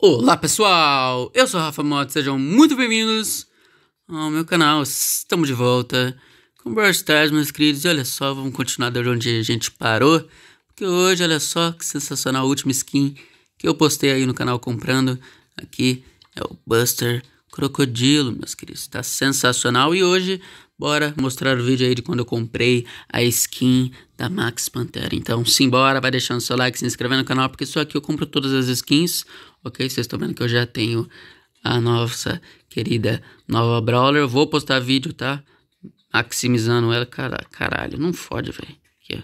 Olá pessoal, eu sou o Rafa Mota, sejam muito bem-vindos ao meu canal. Estamos de volta com Burst Stars, meus queridos. E olha só, vamos continuar de onde a gente parou. Porque hoje, olha só que sensacional, última skin que eu postei aí no canal comprando. Aqui é o Buster Crocodilo, meus queridos. Tá sensacional. E hoje bora mostrar o vídeo aí de quando eu comprei a skin da Max Pantera. Então, simbora, vai deixando seu like, se inscrevendo no canal, porque só aqui eu compro todas as skins, ok? Vocês estão vendo que eu já tenho a nossa querida nova Brawler. vou postar vídeo, tá? Maximizando ela. Cara, caralho, não fode, velho. Aqui, ó.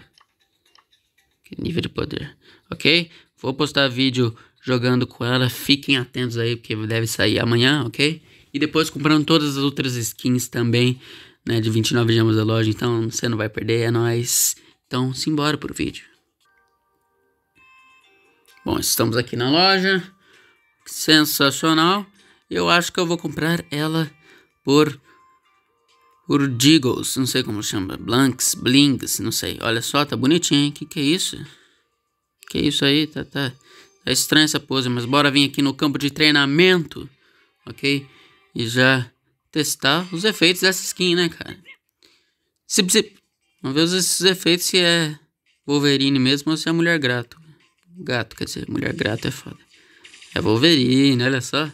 Que nível de poder, ok? Vou postar vídeo jogando com ela. Fiquem atentos aí, porque deve sair amanhã, ok? E depois comprando todas as outras skins também né, de 29 gemas da loja, então você não vai perder, é nóis. Então, simbora pro vídeo. Bom, estamos aqui na loja, sensacional. Eu acho que eu vou comprar ela por por Urdigos, não sei como chama, Blanks, Blings, não sei. Olha só, tá bonitinho, hein? Que que é isso? Que isso aí? Tá, tá, tá estranha essa pose, mas bora vir aqui no campo de treinamento, ok? E já testar os efeitos dessa skin, né, cara? Zip, zip. Vamos ver esses efeitos se é Wolverine mesmo ou se é mulher gato. Gato, quer dizer, mulher gato é foda. É Wolverine, olha só.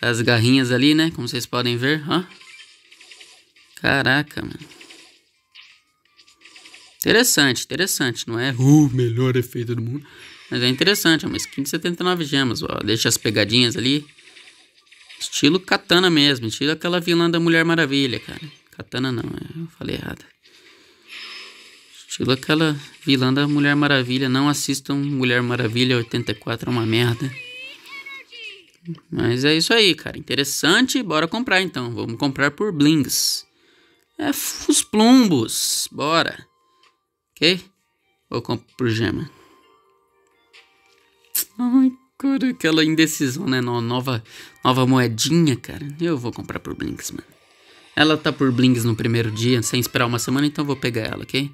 as garrinhas ali, né? Como vocês podem ver, ó. Caraca, mano. Interessante, interessante. Não é o melhor efeito do mundo. Mas é interessante, é uma skin de 79 gemas, ó. Deixa as pegadinhas ali. Estilo katana mesmo, estilo aquela vilã da Mulher Maravilha, cara. Katana não, é, eu falei errado. Estilo aquela vilã da Mulher Maravilha. Não assistam Mulher Maravilha 84, é uma merda. Mas é isso aí, cara. Interessante, bora comprar então. Vamos comprar por Blings. É os plumbos, bora. Ok? Ou compro por gema. Ai, Cara, aquela indecisão, né? Nova, nova moedinha, cara. Eu vou comprar por Blinks, mano. Ela tá por Blinks no primeiro dia, sem esperar uma semana, então eu vou pegar ela, ok?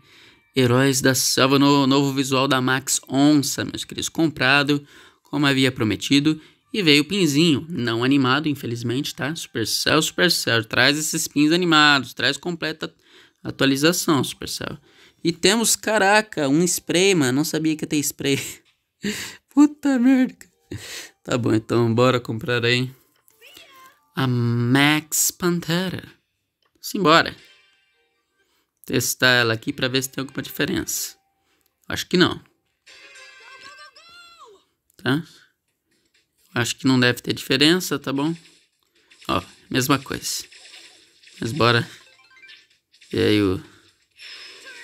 Heróis da Selva, no, novo visual da Max Onça, meus queridos. Comprado, como havia prometido. E veio o pinzinho, não animado, infelizmente, tá? Supercell, Supercell, traz esses pins animados, traz completa atualização, Supercell. E temos, caraca, um spray, mano, não sabia que ia ter spray. Puta merda. tá bom, então bora comprar aí a Max Pantera. Simbora. Testar ela aqui para ver se tem alguma diferença. Acho que não. Tá? Acho que não deve ter diferença, tá bom? Ó, mesma coisa. Mas bora. E aí o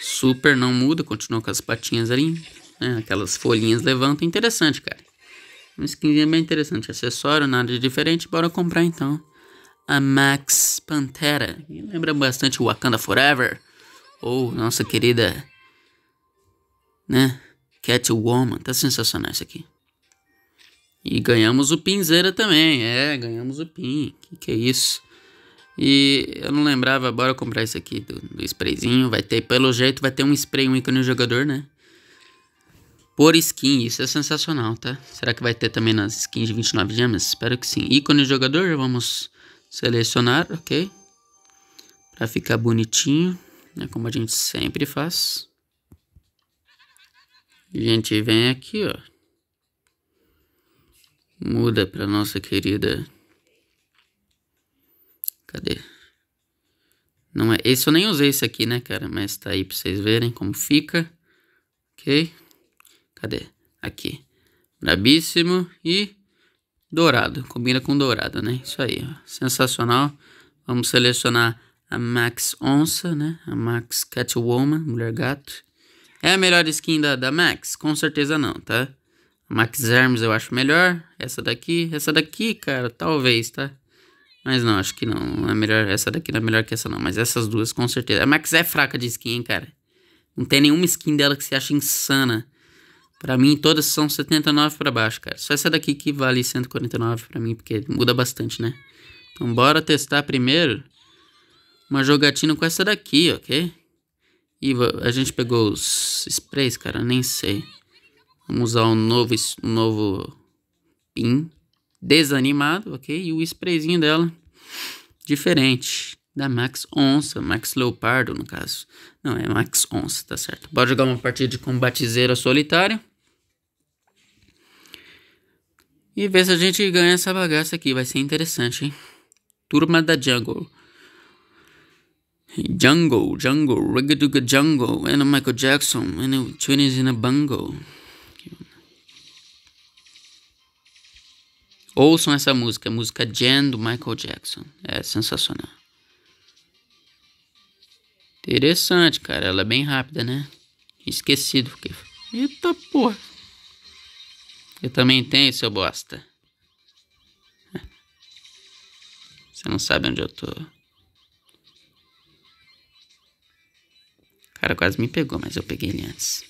Super não muda, continua com as patinhas ali, né? Aquelas folhinhas levantam, interessante, cara. Um skinzinho é bem interessante. Acessório, nada de diferente. Bora comprar então. A Max Pantera. E lembra bastante Wakanda Forever. Ou nossa querida. Né? Catwoman. Tá sensacional isso aqui. E ganhamos o Pinzeira também. É, ganhamos o Pin. Que que é isso? E eu não lembrava, bora comprar isso aqui do, do sprayzinho. Vai ter, pelo jeito, vai ter um spray, um ícone no jogador, né? por skin. Isso é sensacional, tá? Será que vai ter também nas skins de 29 gemas? Espero que sim. Ícone jogador, vamos selecionar, ok? Pra ficar bonitinho, né? Como a gente sempre faz. A gente vem aqui, ó. Muda pra nossa querida... Cadê? Não é... Esse eu nem usei esse aqui, né, cara? Mas tá aí pra vocês verem como fica. Ok? Cadê? Aqui. Brabíssimo e dourado. Combina com dourado, né? Isso aí, ó. sensacional. Vamos selecionar a Max Onça, né? A Max Catwoman, mulher gato. É a melhor skin da, da Max? Com certeza não, tá? A Max Hermes eu acho melhor. Essa daqui, essa daqui, cara, talvez, tá? Mas não, acho que não. é melhor, essa daqui não é melhor que essa não. Mas essas duas, com certeza. A Max é fraca de skin, hein, cara. Não tem nenhuma skin dela que você acha insana. Pra mim, todas são 79 para baixo, cara. Só essa daqui que vale 149 para mim, porque muda bastante, né? Então, bora testar primeiro uma jogatina com essa daqui, ok? E a gente pegou os sprays, cara, nem sei. Vamos usar um novo, um novo pin desanimado, ok? E o sprayzinho dela diferente da Max Onça, Max Leopardo no caso. Não, é Max Onça, tá certo. Bora jogar uma partida de combatezeira solitária. E ver se a gente ganha essa bagaça aqui. Vai ser interessante, hein? Turma da Jungle. Jungle, Jungle, Rigaduga Jungle, and Michael Jackson, and Twins in a Bungle. Ouçam essa música, música Jen do Michael Jackson. É sensacional. Interessante, cara. Ela é bem rápida, né? Esquecido. Porque... Eita porra. Eu também tenho, seu bosta. Você não sabe onde eu tô. O cara quase me pegou, mas eu peguei ele antes.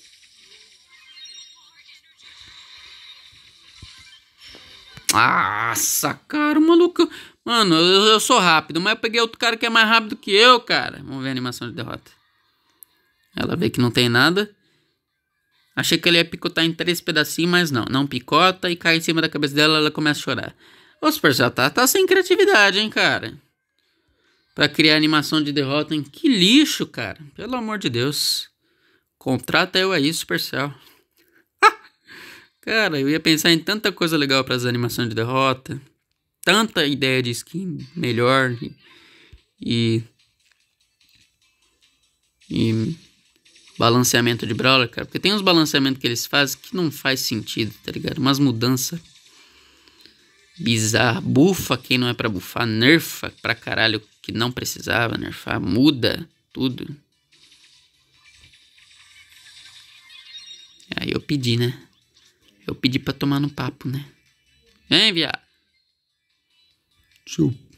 Nossa, cara, o maluco. Mano, eu, eu, sou rápido, mas eu peguei outro cara que é mais rápido que eu, cara. Vamos ver a animação de derrota. Ela vê que não tem nada. Achei que ele ia picotar em três pedacinhos, mas não. Não picota e cai em cima da cabeça dela ela começa a chorar. O Super já tá, tá sem criatividade, hein, cara? Pra criar animação de derrota, hein? Que lixo, cara. Pelo amor de Deus. Contrata eu aí, Supercell. cara, eu ia pensar em tanta coisa legal para as animações de derrota. Tanta ideia de skin melhor. E... E balanceamento de brawler, cara. Porque tem uns balanceamentos que eles fazem que não faz sentido, tá ligado? Umas mudanças bizarras. Bufa quem não é pra bufar, nerfa pra caralho que não precisava nerfar, muda tudo. Aí eu pedi, né? Eu pedi pra tomar no papo, né? Vem, viado.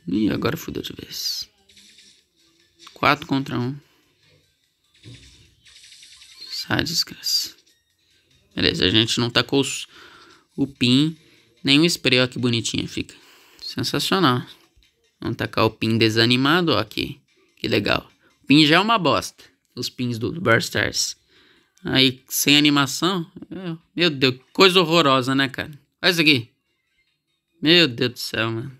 Ih, agora fudeu de vez. 4 contra 1. Um. Ah, desgraça. Beleza, a gente não tacou os, o pin, nem o spray, ó que bonitinha fica. Sensacional. Vamos tacar o pin desanimado, ó aqui. Que legal. O pin já é uma bosta, os pins do, do Aí, sem animação, é, meu Deus, coisa horrorosa, né, cara? Olha isso aqui. Meu Deus do céu, mano.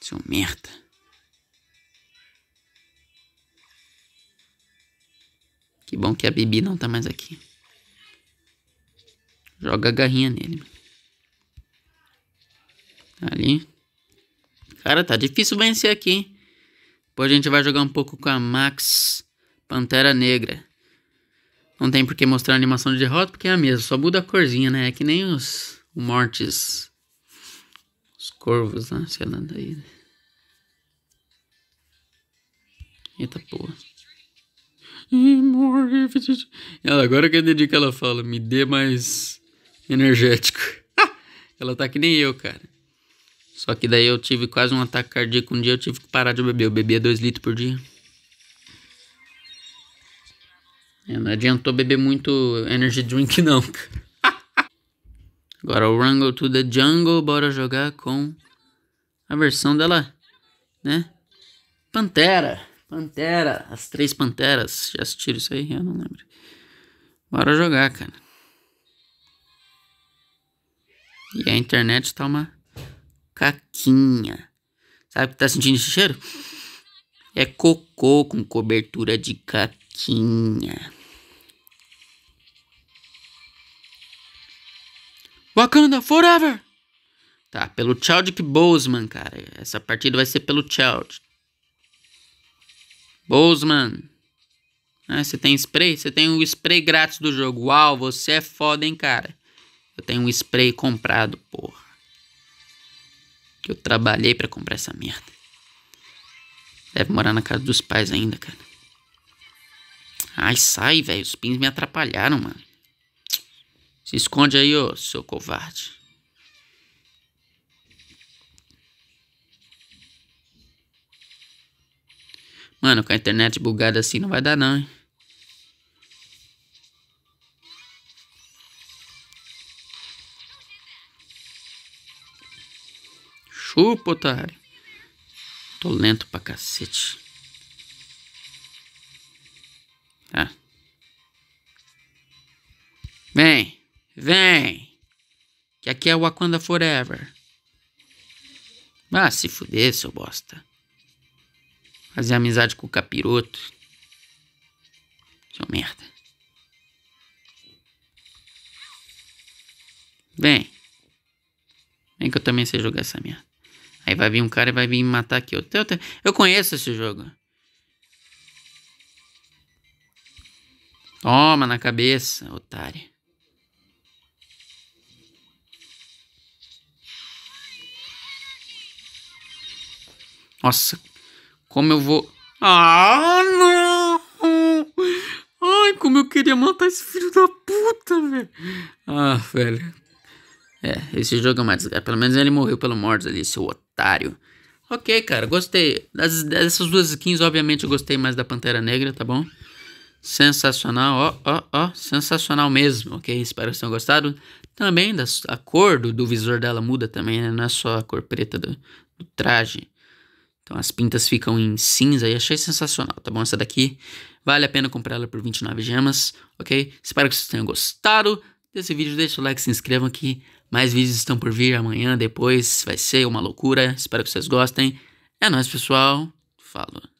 Seu merda. Que bom que a Bibi não tá mais aqui. Joga a garrinha nele. Ali. Cara, tá difícil vencer aqui, hein? Depois a gente vai jogar um pouco com a Max Pantera Negra. Não tem por que mostrar a animação de derrota, porque é a mesma. Só muda a corzinha, né? É que nem os mortes. Os corvos, né? Sei lá daí. Eita porra. Hum, ela, agora que eu entendi que ela fala, me dê mais energético. ela tá que nem eu, cara. Só que daí eu tive quase um ataque cardíaco um dia, eu tive que parar de beber. Eu bebia 2 litros por dia. É, não adiantou beber muito energy drink, não, Agora o Wrangle to the Jungle, bora jogar com a versão dela, né? Pantera. Pantera, as três panteras. Já assistiram isso aí? Eu não lembro. Bora jogar, cara. E a internet tá uma caquinha. Sabe o que tá sentindo esse cheiro? É cocô com cobertura de caquinha. Wakanda Forever! Tá, pelo Chadwick Boseman, cara. Essa partida vai ser pelo Chadwick. Bozeman. Ah, você tem spray? Você tem o um spray grátis do jogo. Uau, você é foda, hein, cara. Eu tenho um spray comprado, porra. eu trabalhei para comprar essa merda. Deve morar na casa dos pais ainda, cara. Ai, sai, velho. Os pins me atrapalharam, mano. Se esconde aí, ô, seu covarde. Mano, com a internet bugada assim não vai dar não, hein? Chupa, otário. Tô lento pra cacete. Tá. Vem, vem. Que aqui é o Wakanda Forever. Ah, se fuder, seu bosta. Fazer amizade com o capiroto. Seu merda. Vem. Vem que eu também sei jogar essa merda. Aí vai vir um cara e vai vir me matar aqui. Eu, eu, eu conheço esse jogo. Toma na cabeça, otário. Nossa, como eu vou. Ah, não! Ai, como eu queria matar esse filho da puta, velho. Ah, velho. É, esse jogo é mais, Pelo menos ele morreu pelo Mordes ali, seu otário. Ok, cara, gostei. Das, dessas duas skins, obviamente, eu gostei mais da Pantera Negra, tá bom? Sensacional, ó, ó, ó, sensacional mesmo, ok? Espero que tenham gostado. Também das, a cor do, do visor dela muda também, né? Não é só a cor preta do, do traje. Então as pintas ficam em cinza e achei sensacional, tá bom? Essa daqui vale a pena comprar ela por 29 gemas, ok? Espero que vocês tenham gostado desse vídeo. Deixa o like, se inscrevam aqui. Mais vídeos estão por vir amanhã, depois. Vai ser uma loucura. Espero que vocês gostem. É nóis, pessoal. Falou.